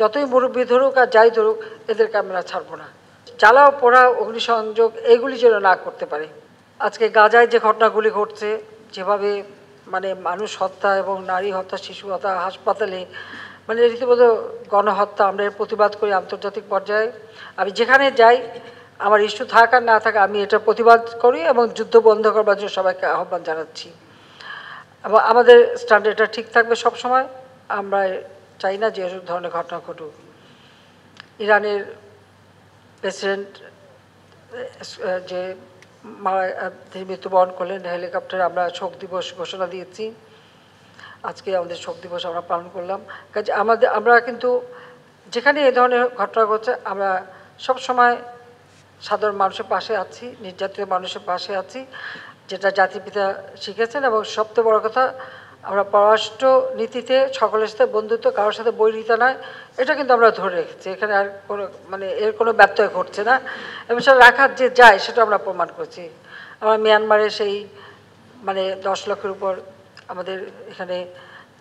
যতই মুরব্বী ধরুক আর যাই ধরুক এদেরকে আমরা ছাড়বো না জ্বালাও পড়া অগ্নিসংযোগ এগুলি যেন না করতে পারে আজকে গাজায় যে ঘটনাগুলি ঘটছে যেভাবে মানে মানুষ হত্যা এবং নারী হত্যা শিশু হত্যা হাসপাতালে মানে রীতিমতো গণহত্যা আমরা এর প্রতিবাদ করি আন্তর্জাতিক পর্যায়ে আমি যেখানে যাই আমার ইস্যু থাক আর না থাকা আমি এটা প্রতিবাদ করি এবং যুদ্ধ বন্ধ করবার জন্য সবাইকে আহ্বান জানাচ্ছি এবং আমাদের স্ট্যান্ডার্ডটা ঠিক থাকবে সব সময় আমরা চাই না যে এসব ধরনের ঘটনা ঘটুক ইরানের প্রেসিডেন্ট যে মারা তিনি মৃত্যুবরণ করলেন হেলিকপ্টারে আমরা শোক দিবস ঘোষণা দিয়েছি আজকে আমাদের শোক দিবস আমরা পালন করলাম কাজে আমাদের আমরা কিন্তু যেখানে এ ধরনের ঘটনা ঘটছে আমরা সব সময় সাধারণ মানুষের পাশে আছি নির্যাতিত মানুষের পাশে আছি যেটা জাতির পিতা শিখেছেন এবং সবচেয়ে বড় কথা আমরা পররাষ্ট্র নীতিতে সকলের সাথে বন্ধুত্ব কারোর সাথে বৈরিতা নয় এটা কিন্তু আমরা ধরে রেখেছি এখানে আর কোনো মানে এর কোনো ব্যত্যয় ঘটছে না এবং সেটা রাখার যে যায় সেটা আমরা প্রমাণ করছি আমরা মিয়ানমারে সেই মানে দশ লক্ষের উপর আমাদের এখানে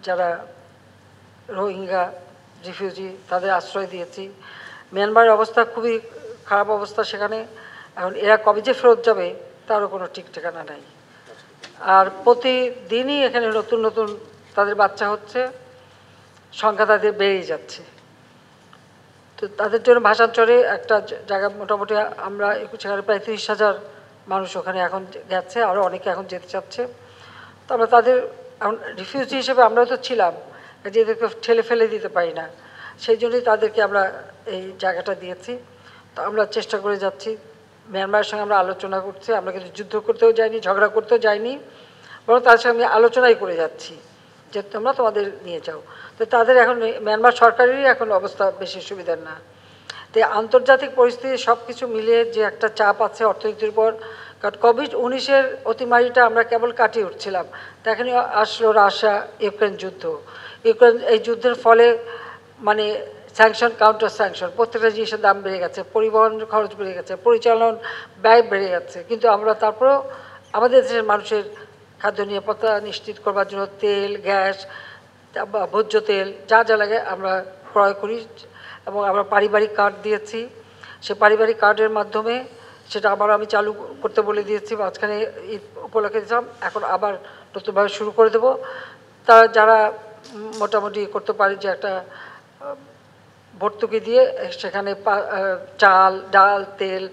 যারা রোহিঙ্গা রিফিউজি তাদের আশ্রয় দিয়েছি মিয়ানমারের অবস্থা খুবই খারাপ অবস্থা সেখানে এখন এরা কবে যে ফেরত যাবে তারও কোনো ঠিক ঠিকানা নাই আর প্রতিদিনই এখানে নতুন নতুন তাদের বাচ্চা হচ্ছে সংখ্যা তাদের বেড়েই যাচ্ছে তো তাদের জন্য ভাষাঞ্চরে একটা জায়গা মোটামুটি আমরা একুশ হাজার প্রায় তিরিশ হাজার মানুষ ওখানে এখন গেছে আরও অনেকে এখন যেতে চাচ্ছে তো আমরা তাদের এখন রিফিউজি হিসেবে আমরাও তো ছিলাম যে এদেরকে ঠেলে ফেলে দিতে পারি না সেই জন্যই তাদেরকে আমরা এই জায়গাটা দিয়েছি তো আমরা চেষ্টা করে যাচ্ছি মিয়ানমারের সঙ্গে আমরা আলোচনা করছি আমরা কিন্তু যুদ্ধ করতেও যাইনি ঝগড়া করতেও যাইনি বরং তাদের সঙ্গে আলোচনাই করে যাচ্ছি যে তোমরা তোমাদের নিয়ে যাও তো তাদের এখন মিয়ানমার সরকারেরই এখন অবস্থা বেশি সুবিধার না তো আন্তর্জাতিক পরিস্থিতি সব কিছু মিলিয়ে যে একটা চাপ আছে অর্থনীতির উপর কারণ কোভিড উনিশের অতিমারিটা আমরা কেবল কাটিয়ে উঠছিলাম তখনই আসলো রাশিয়া ইউক্রেন যুদ্ধ ইউক্রেন এই যুদ্ধের ফলে মানে স্যাংশন কাউন্টার স্যাংশন প্রত্যেকটা জিনিসের দাম বেড়ে গেছে পরিবহন খরচ বেড়ে গেছে পরিচালন ব্যয় বেড়ে যাচ্ছে কিন্তু আমরা তারপরেও আমাদের দেশের মানুষের খাদ্য নিরাপত্তা নিশ্চিত করবার জন্য তেল গ্যাস ভোজ্য তেল যা যা লাগে আমরা ক্রয় করি এবং আমরা পারিবারিক কার্ড দিয়েছি সে পারিবারিক কার্ডের মাধ্যমে সেটা আবার আমি চালু করতে বলে দিয়েছি মাঝখানে ঈদ উপলক্ষে দিতাম এখন আবার নতুনভাবে শুরু করে দেব তা যারা মোটামুটি করতে পারে যে একটা ভর্তুকি দিয়ে সেখানে চাল ডাল তেল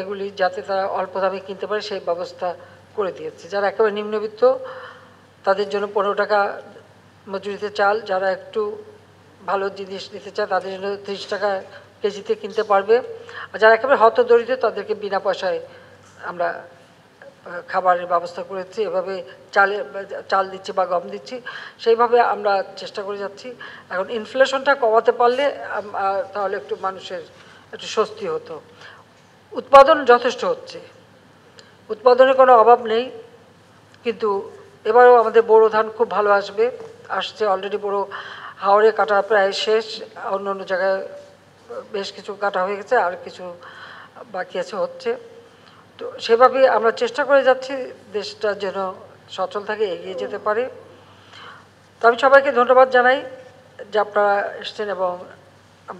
এগুলি যাতে তারা অল্প দামে কিনতে পারে সেই ব্যবস্থা করে দিয়েছে যারা একেবারে নিম্নবিত্ত তাদের জন্য পনেরো টাকা মজুরিতে চাল যারা একটু ভালো জিনিস নিতে চায় তাদের জন্য তিরিশ টাকা কেজিতে কিনতে পারবে আর যারা একেবারে হতদরিদ্র তাদেরকে বিনা পয়সায় আমরা খাবারের ব্যবস্থা করেছি এভাবে চালে চাল দিচ্ছি বা গম দিচ্ছি সেইভাবে আমরা চেষ্টা করে যাচ্ছি এখন ইনফ্লেশনটা কমাতে পারলে তাহলে একটু মানুষের একটু স্বস্তি হতো উৎপাদন যথেষ্ট হচ্ছে উৎপাদনের কোনো অভাব নেই কিন্তু এবারও আমাদের বোরো ধান খুব ভালো আসবে আসছে অলরেডি বড়ো হাওড়ে কাটা প্রায় শেষ অন্য অন্য জায়গায় বেশ কিছু কাটা হয়ে গেছে আর কিছু বাকি আছে হচ্ছে তো সেভাবে আমরা চেষ্টা করে যাচ্ছি দেশটা যেন সচল থাকে এগিয়ে যেতে পারে তো আমি সবাইকে ধন্যবাদ জানাই যে আপনারা এসছেন এবং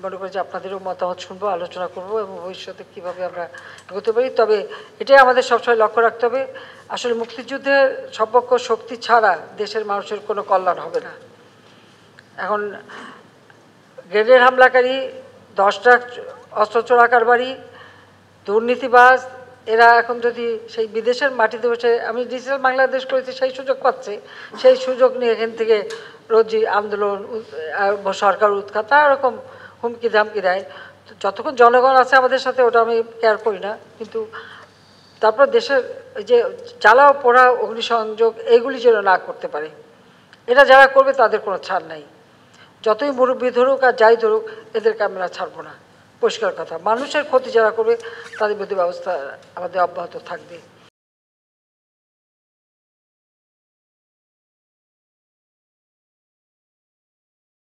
মনে করি যে আপনাদেরও মতামত শুনবো আলোচনা করব এবং ভবিষ্যতে কীভাবে আমরা এগোতে পারি তবে এটাই আমাদের সবসময় লক্ষ্য রাখতে হবে আসলে মুক্তিযুদ্ধের সম্পর্ক শক্তি ছাড়া দেশের মানুষের কোনো কল্যাণ হবে না এখন গ্রেনেড হামলাকারী দশটা অস্ত্র চোরাকারবারী বাড়ি দুর্নীতিবাজ এরা এখন যদি সেই বিদেশের মাটিতে বসে আমি ডিজিটাল বাংলাদেশ করেছি সেই সুযোগ পাচ্ছে সেই সুযোগ নিয়ে এখান থেকে রোজই আন্দোলন সরকার উৎখাত এরকম হুমকি ধামকি দেয় যতক্ষণ জনগণ আছে আমাদের সাথে ওটা আমি কেয়ার করি না কিন্তু তারপর দেশের যে জ্বালাও পোড়া অগ্নিসংযোগ এইগুলি যেন না করতে পারে এটা যারা করবে তাদের কোনো ছাড় নাই যতই মুরব্বী ধরুক আর যাই ধরুক এদেরকে আমরা ছাড়বো না পরিষ্কার কথা মানুষের ক্ষতি যারা করবে তাদের বিরুদ্ধে ব্যবস্থা আমাদের অব্যাহত থাকবে